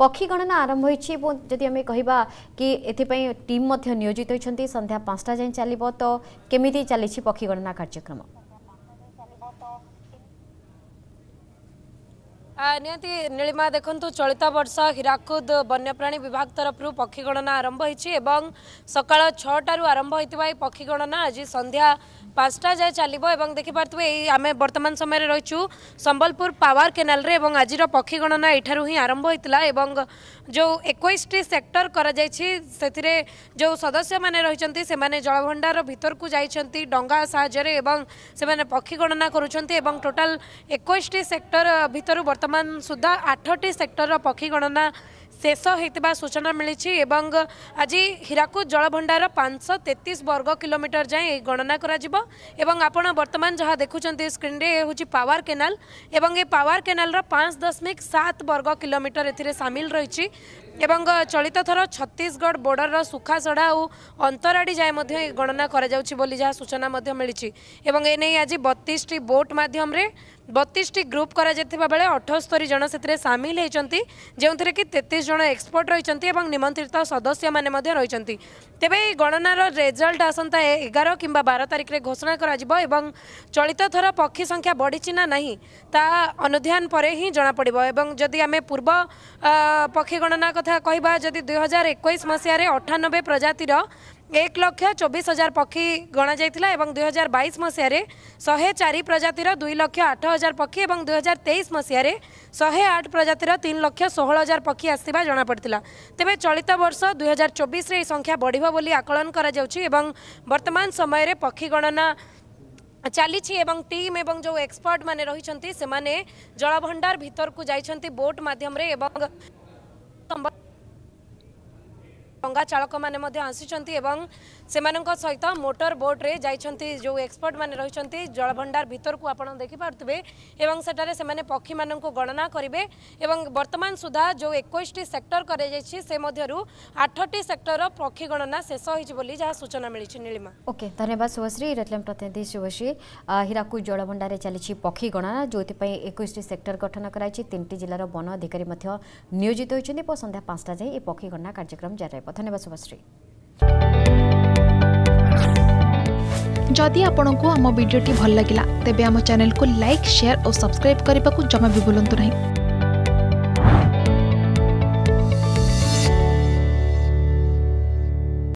পক্ষী গণনা আরম্ভ হয়েছে এবং যদি আমি কহবা কি এথিপাই টিম মধ্য নিয়োজিত হয়েছেন সন্ধ্যা পাঁচটা যাই চালব তো কেমিতি চালিছি পক্ষী গণনা কার্যক্রম ନିହାତି ନୀଳିମା ଦେଖନ୍ତୁ ଚଳିତ ବର୍ଷ ହୀରାକୁଦ ବନ୍ୟପ୍ରାଣୀ ବିଭାଗ ତରଫରୁ ପକ୍ଷୀ ଗଣନା ଆରମ୍ଭ ହୋଇଛି ଏବଂ ସକାଳ ଛଅଟାରୁ ଆରମ୍ଭ ହୋଇଥିବା ଏହି ପକ୍ଷୀ ଗଣନା ଆଜି ସନ୍ଧ୍ୟା ପାଞ୍ଚଟା ଯାଏ ଚାଲିବ ଏବଂ ଦେଖିପାରୁଥିବେ ଏଇ ଆମେ ବର୍ତ୍ତମାନ ସମୟରେ ରହିଛୁ ସମ୍ବଲପୁର ପାୱାର କେନାଲରେ ଏବଂ ଆଜିର ପକ୍ଷୀ ଗଣନା ଏଠାରୁ ହିଁ ଆରମ୍ଭ ହୋଇଥିଲା ଏବଂ ଯେଉଁ ଏକୋଇଶଟି ସେକ୍ଟର କରାଯାଇଛି ସେଥିରେ ଯେଉଁ ସଦସ୍ୟମାନେ ରହିଛନ୍ତି ସେମାନେ ଜଳଭଣ୍ଡାର ଭିତରକୁ ଯାଇଛନ୍ତି ଡଙ୍ଗା ସାହାଯ୍ୟରେ ଏବଂ ସେମାନେ ପକ୍ଷୀ ଗଣନା କରୁଛନ୍ତି ଏବଂ ଟୋଟାଲ ଏକୋଇଶଟି ସେକ୍ଟର ଭିତରୁ ବର୍ତ୍ତମାନ ସୁଦ୍ଧା ଆଠଟି ସେକ୍ଟରର ପକ୍ଷୀ ଗଣନା ଶେଷ ହୋଇଥିବା ସୂଚନା ମିଳିଛି ଏବଂ ଆଜି ହୀରାକୁଦ ଜଳଭଣ୍ଡାର ପାଞ୍ଚଶହ ତେତିଶ ବର୍ଗ କିଲୋମିଟର ଯାଏଁ ଏହି ଗଣନା କରାଯିବ ଏବଂ ଆପଣ ବର୍ତ୍ତମାନ ଯାହା ଦେଖୁଛନ୍ତି ସ୍କ୍ରିନ୍ରେ ଏ ହେଉଛି ପାୱାର କେନାଲ ଏବଂ ଏ ପାୱାର କେନାଲର ପାଞ୍ଚ ଦଶମିକ ସାତ ବର୍ଗ କିଲୋମିଟର ଏଥିରେ ସାମିଲ ରହିଛି ଏବଂ ଚଳିତ ଥର ଛତିଶଗଡ଼ ବୋର୍ଡ଼ରର ସୁଖାସଢ଼ା ଆଉ ଅନ୍ତରାଡ଼ି ଯାଏ ମଧ୍ୟ ଗଣନା କରାଯାଉଛି ବୋଲି ଯାହା ସୂଚନା ମଧ୍ୟ ମିଳିଛି ଏବଂ ଏନେଇ ଆଜି ବତିଶଟି ବୋଟ୍ ମାଧ୍ୟମରେ ବତିଶଟି ଗ୍ରୁପ୍ କରାଯାଇଥିବା ବେଳେ ଅଠସ୍ତରୀ ଜଣ ସେଥିରେ ସାମିଲ ହୋଇଛନ୍ତି ଯେଉଁଥିରେ କି ତେତିଶ ଜଣ ଏକ୍ସପର୍ଟ ରହିଛନ୍ତି ଏବଂ ନିମନ୍ତ୍ରିତ ସଦସ୍ୟମାନେ ମଧ୍ୟ ରହିଛନ୍ତି ତେବେ ଏହି ଗଣନାର ରେଜଲ୍ଟ ଆସନ୍ତା ଏଗାର କିମ୍ବା ବାର ତାରିଖରେ ଘୋଷଣା କରାଯିବ ଏବଂ ଚଳିତ ଥର ପକ୍ଷୀ ସଂଖ୍ୟା ବଢ଼ିଛି ନା ନାହିଁ ତାହା ଅନୁଧ୍ୟାନ ପରେ ହିଁ ଜଣାପଡ଼ିବ ଏବଂ ଯଦି ଆମେ ପୂର୍ବ ପକ୍ଷୀ ଗଣନା କଥା କହିବା ଯଦି ଦୁଇହଜାର ଏକୋଇଶ ମସିହାରେ ଅଠାନବେ ପ୍ରଜାତିର एक लक्ष चौबीस हजार पक्षी गणा जाता और दुई हजार बैस मसीह शहे चार प्रजातिर दुई लक्ष आठ हजार पक्षी और दुई हजार तेईस मसीह शहे आठ प्रजातिर तीन लक्ष षोहल हजार पक्षी आसवा जमापड़ा तेज चलित बर्ष दुई हजार चौबीस संख्या आकलन करवर्तमान समय पक्षी गणना चली टीम ଟିମ୍ ଏବଂ ଯେଉଁ ଏକ୍ସପର୍ଟମାନେ ରହିଛନ୍ତି ସେମାନେ ଜଳଭଣ୍ଡାର ଭିତରକୁ ଯାଇଛନ୍ତି ବୋଟ୍ ମାଧ୍ୟମରେ ଏବଂ ଡଙ୍ଗା ଚାଳକମାନେ ମଧ୍ୟ ଆସିଛନ୍ତି ଏବଂ ସେମାନଙ୍କ ସହିତ ମୋଟର ବୋଟ୍ରେ ଯାଇଛନ୍ତି ଯେଉଁ ଏକ୍ସପର୍ଟମାନେ ରହିଛନ୍ତି ଜଳଭଣ୍ଡାର ଭିତରକୁ ଆପଣ ଦେଖିପାରୁଥିବେ ଏବଂ ସେଠାରେ ସେମାନେ ପକ୍ଷୀମାନଙ୍କୁ ଗଣନା କରିବେ ଏବଂ ବର୍ତ୍ତମାନ ସୁଦ୍ଧା ଯେଉଁ ଏକୋଇଶଟି ସେକ୍ଟର କରାଯାଇଛି ସେ ମଧ୍ୟରୁ ଆଠଟି ସେକ୍ଟରର ପକ୍ଷୀ ଗଣନା ଶେଷ ହୋଇଛି ବୋଲି ଯାହା ସୂଚନା ମିଳିଛି ନୀଳିମା ଓକେ ଧନ୍ୟବାଦ ଶୁଭଶ୍ରୀ ରେଟଲାମ ପ୍ରତିନିଧି ଶୁଭଶ୍ରୀ ହୀରାକୁଦ ଜଳଭଣ୍ଡାରେ ଚାଲିଛି ପକ୍ଷୀ ଗଣନା ଯେଉଁଥିପାଇଁ ଏକୋଇଶଟି ସେକ୍ଟର ଗଠନ କରାଯାଇଛି ତିନିଟି ଜିଲ୍ଲାର ବନ ଅଧିକାରୀ ମଧ୍ୟ ନିୟୋଜିତ ହୋଇଛନ୍ତି ଓ ସନ୍ଧ୍ୟା ପାଞ୍ଚଟା ଯାଇ ଏ ପକ୍ଷୀ ଗଣନା କାର୍ଯ୍ୟକ୍ରମ ଜାରି ରହିବ धन्यवाद शुभश्री जदि आपण आम भिडी भल लगा तेब चेल को लाइक सेयार और सब्सक्राइब करने को जमा भी बुलां नहीं